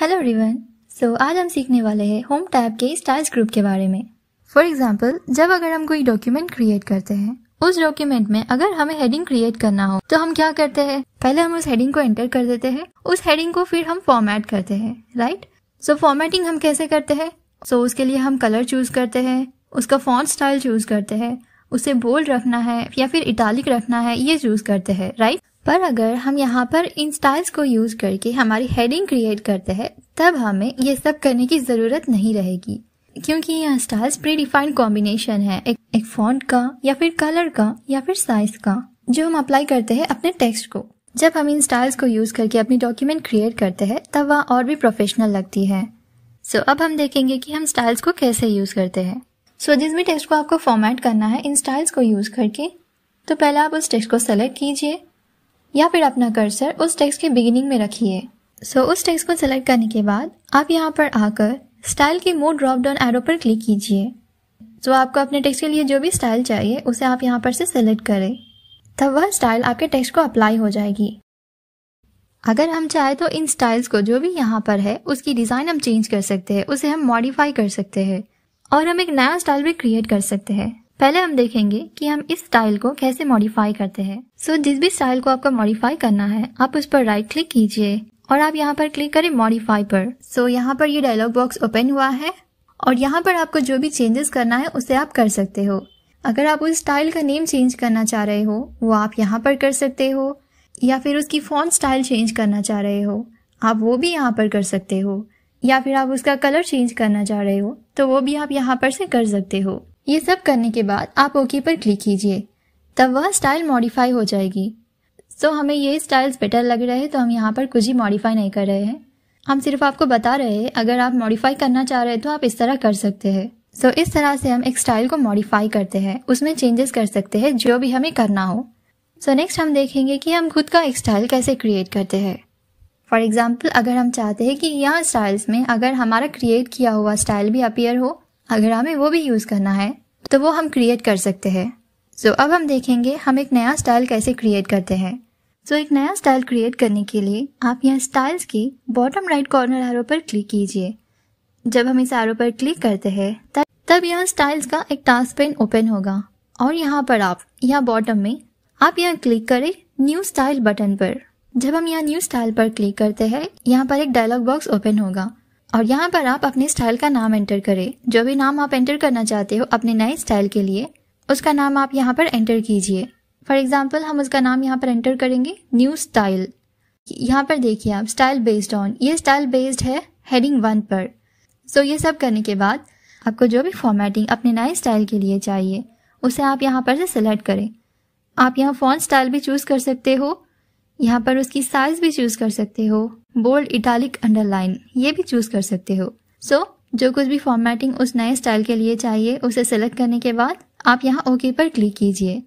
hello रिवन सो आज हम सीखने वाले हैं होम टैब के स्टाइल्स ग्रुप के बारे में फॉर एग्जाम्पल जब अगर हम कोई डॉक्यूमेंट क्रिएट करते हैं उस डॉक्यूमेंट में अगर हमें हेडिंग क्रिएट करना हो तो हम क्या करते हैं पहले हम उस हेडिंग को एंटर कर देते हैं उस हेडिंग को फिर हम फॉर्मेट करते हैं राइट सो फॉर्मेटिंग हम कैसे करते हैं सो so, उसके लिए हम कलर चूज करते हैं उसका फॉन्ट स्टाइल चूज करते हैं उसे बोल्ड रखना है या फिर इटालिक रखना है ये चूज करते हैं राइट पर अगर हम यहाँ पर इन स्टाइल्स को यूज करके हमारी हेडिंग क्रिएट करते हैं तब हमें ये सब करने की ज़रूरत नहीं रहेगी क्योंकि यह स्टाइल्स प्री डिफाइंड कॉम्बिनेशन है एक, एक फॉन्ट का या फिर कलर का या फिर साइज का जो हम अप्लाई करते हैं अपने टेक्स्ट को जब हम इन स्टाइल्स को यूज करके अपनी डॉक्यूमेंट क्रिएट करते हैं तब वह और भी प्रोफेशनल लगती है सो so, अब हम देखेंगे कि हम स्टाइल्स को कैसे यूज करते हैं सो so, जिस भी टेक्स्ट को आपको फॉर्मेट करना है इन स्टाइल्स को यूज करके तो पहले आप उस टेक्स्ट को सेलेक्ट कीजिए या फिर अपना कर्सर उस टेक्स्ट के बिगिनिंग में रखिए सो so, उस टेक्स्ट को सेलेक्ट करने के बाद आप यहाँ पर आकर स्टाइल के मोड ड्रॉप डाउन एरो पर क्लिक कीजिए सो so, आपको अपने टेक्स्ट के लिए जो भी स्टाइल चाहिए उसे आप यहाँ पर से सेलेक्ट करें तब वह स्टाइल आपके टेक्स्ट को अप्लाई हो जाएगी अगर हम चाहे तो इन स्टाइल्स को जो भी यहाँ पर है उसकी डिज़ाइन हम चेंज कर सकते हैं उसे हम मॉडिफाई कर सकते हैं और हम एक नया स्टाइल भी क्रिएट कर सकते हैं पहले हम देखेंगे कि हम इस स्टाइल को कैसे मॉडिफाई करते हैं सो so, जिस भी स्टाइल को आपको मॉडिफाई करना है आप उस पर राइट क्लिक कीजिए और आप यहाँ पर क्लिक करें मॉडिफाई पर सो so, यहाँ पर ये डायलॉग बॉक्स ओपन हुआ है और यहाँ पर आपको जो भी चेंजेस करना है उसे आप कर सकते हो अगर आप उस स्टाइल का नेम चेंज करना चाह रहे हो वो आप यहाँ पर कर सकते हो या फिर उसकी फोन स्टाइल चेंज करना चाह रहे हो आप वो भी यहाँ पर कर सकते हो या फिर आप उसका कलर चेंज करना चाह रहे हो तो वो भी आप यहाँ पर से कर सकते हो ये सब करने के बाद आप ओके पर क्लिक कीजिए तब वह स्टाइल मॉडिफाई हो जाएगी सो so, हमें ये स्टाइल्स बेटर लग रहे हैं तो हम यहाँ पर कुछ ही मॉडिफाई नहीं कर रहे हैं हम सिर्फ आपको बता रहे हैं अगर आप मॉडिफाई करना चाह रहे हैं तो आप इस तरह कर सकते हैं सो so, इस तरह से हम एक स्टाइल को मॉडिफाई करते हैं उसमें चेंजेस कर सकते हैं जो भी हमें करना हो सो so, नेक्स्ट हम देखेंगे कि हम खुद का एक स्टाइल कैसे क्रिएट करते हैं फॉर एग्जाम्पल अगर हम चाहते हैं कि यहाँ स्टाइल्स में अगर हमारा क्रिएट किया हुआ स्टाइल भी अपियर हो अगर हमें वो भी यूज़ करना है तो वो हम क्रिएट कर सकते हैं सो so, अब हम देखेंगे हम एक नया स्टाइल कैसे क्रिएट करते हैं सो so, एक नया स्टाइल क्रिएट करने के लिए आप यहाँ स्टाइल्स की बॉटम राइट कॉर्नर एरो पर क्लिक कीजिए जब हम इस एरो पर क्लिक करते हैं तब यहाँ स्टाइल्स का एक टास्क पेन ओपन होगा और यहाँ पर आप यहाँ बॉटम में आप यहाँ क्लिक करें न्यू स्टाइल बटन पर जब हम यहाँ न्यू स्टाइल पर क्लिक करते हैं यहाँ पर एक डायलॉग बॉक्स ओपन होगा और यहाँ पर आप अपने स्टाइल का नाम एंटर करें जो भी नाम आप एंटर करना चाहते हो अपने नए स्टाइल के लिए उसका नाम आप यहाँ पर एंटर कीजिए फॉर एग्जाम्पल हम उसका नाम यहाँ पर एंटर करेंगे न्यू स्टाइल यहाँ पर देखिए आप स्टाइल बेस्ड ऑन ये स्टाइल बेस्ड है हेडिंग वन पर सो so, ये सब करने के बाद आपको जो भी फॉर्मेटिंग अपने नए स्टाइल के लिए चाहिए उसे आप यहाँ पर से सिलेक्ट करें आप यहाँ फॉन्ट स्टाइल भी चूज़ कर सकते हो यहाँ पर उसकी साइज़ भी चूज़ कर सकते हो बोल्ड इटालिक अंडरलाइन ये भी चूज कर सकते हो सो so, जो कुछ भी फॉर्मेटिंग उस नए स्टाइल के लिए चाहिए उसे सेलेक्ट करने के बाद आप यहाँ ओके पर क्लिक कीजिए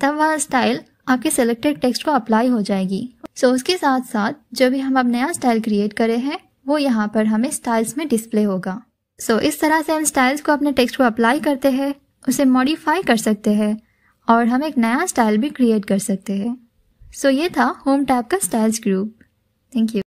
तब वह स्टाइल आपके सिलेक्टेड टेक्स्ट को अप्लाई हो जाएगी सो so, उसके साथ साथ जो भी हम अब नया स्टाइल क्रिएट करे हैं वो यहाँ पर हमें स्टाइल्स में डिस्प्ले होगा सो so, इस तरह से हम स्टाइल्स को अपने टेक्स्ट को अप्लाई करते हैं उसे मॉडिफाई कर सकते हैं और हम एक नया स्टाइल भी क्रिएट कर सकते हैं सो so, ये था होम टैप का स्टाइल्स ग्रुप थैंक यू